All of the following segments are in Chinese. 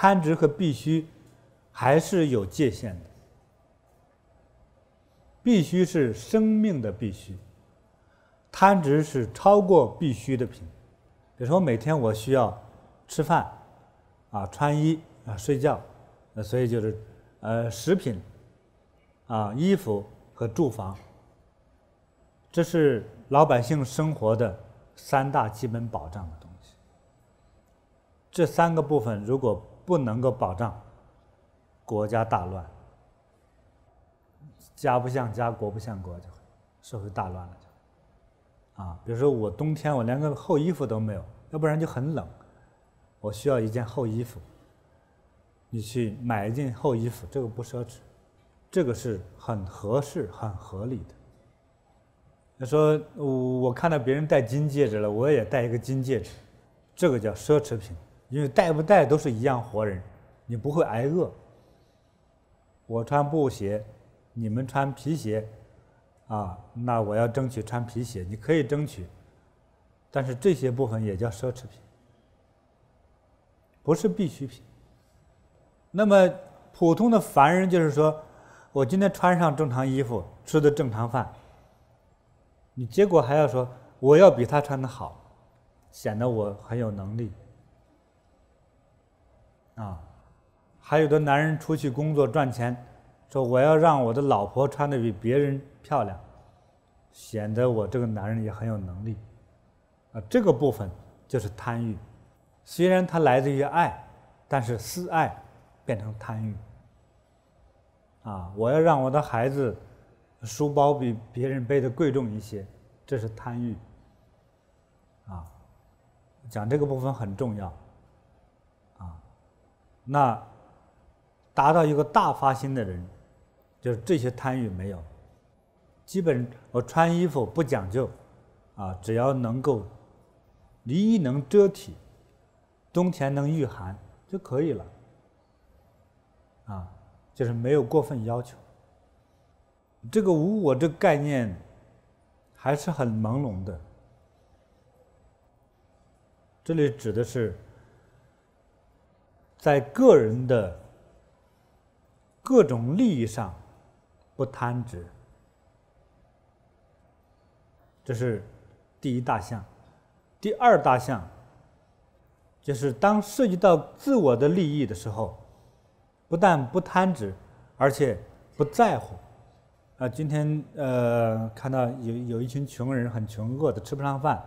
贪执和必须还是有界限的。必须是生命的必须，贪执是超过必须的品。比如说，每天我需要吃饭啊、穿衣啊、睡觉，那所以就是呃，食品啊、衣服和住房，这是老百姓生活的三大基本保障的东西。这三个部分如果不能够保障，国家大乱，家不像家，国不像国，就社会大乱了，就啊。比如说我冬天我连个厚衣服都没有，要不然就很冷，我需要一件厚衣服。你去买一件厚衣服，这个不奢侈，这个是很合适、很合理的。他说我看到别人戴金戒指了，我也戴一个金戒指，这个叫奢侈品。因为带不带都是一样活人，你不会挨饿。我穿布鞋，你们穿皮鞋，啊，那我要争取穿皮鞋，你可以争取，但是这些部分也叫奢侈品，不是必需品。那么普通的凡人就是说，我今天穿上正常衣服，吃的正常饭，你结果还要说我要比他穿的好，显得我很有能力。啊，还有的男人出去工作赚钱，说我要让我的老婆穿的比别人漂亮，显得我这个男人也很有能力。啊，这个部分就是贪欲，虽然它来自于爱，但是私爱变成贪欲。啊，我要让我的孩子书包比别人背的贵重一些，这是贪欲。啊，讲这个部分很重要。那达到一个大发心的人，就是这些贪欲没有，基本我穿衣服不讲究，啊，只要能够，离衣能遮体，冬天能御寒就可以了，啊，就是没有过分要求。这个无我这概念还是很朦胧的，这里指的是。在个人的各种利益上不贪执，这是第一大项。第二大项就是当涉及到自我的利益的时候，不但不贪执，而且不在乎。啊，今天呃看到有有一群穷人很穷，饿的吃不上饭，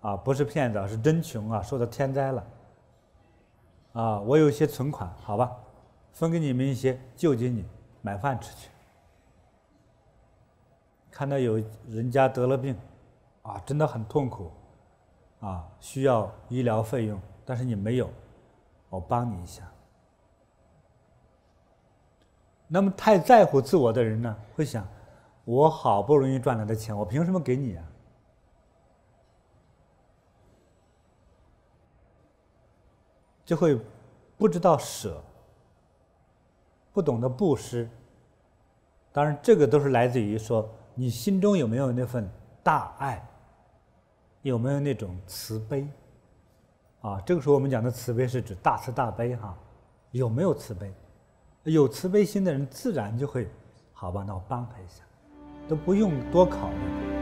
啊，不是骗子，是真穷啊，受到天灾了。啊，我有些存款，好吧，分给你们一些救济你，买饭吃去。看到有人家得了病，啊，真的很痛苦，啊，需要医疗费用，但是你没有，我帮你一下。那么太在乎自我的人呢，会想，我好不容易赚来的钱，我凭什么给你啊？就会不知道舍，不懂得布施。当然，这个都是来自于说你心中有没有那份大爱，有没有那种慈悲。啊，这个时候我们讲的慈悲是指大慈大悲哈，有没有慈悲？有慈悲心的人自然就会，好吧，那我帮他一下，都不用多考虑。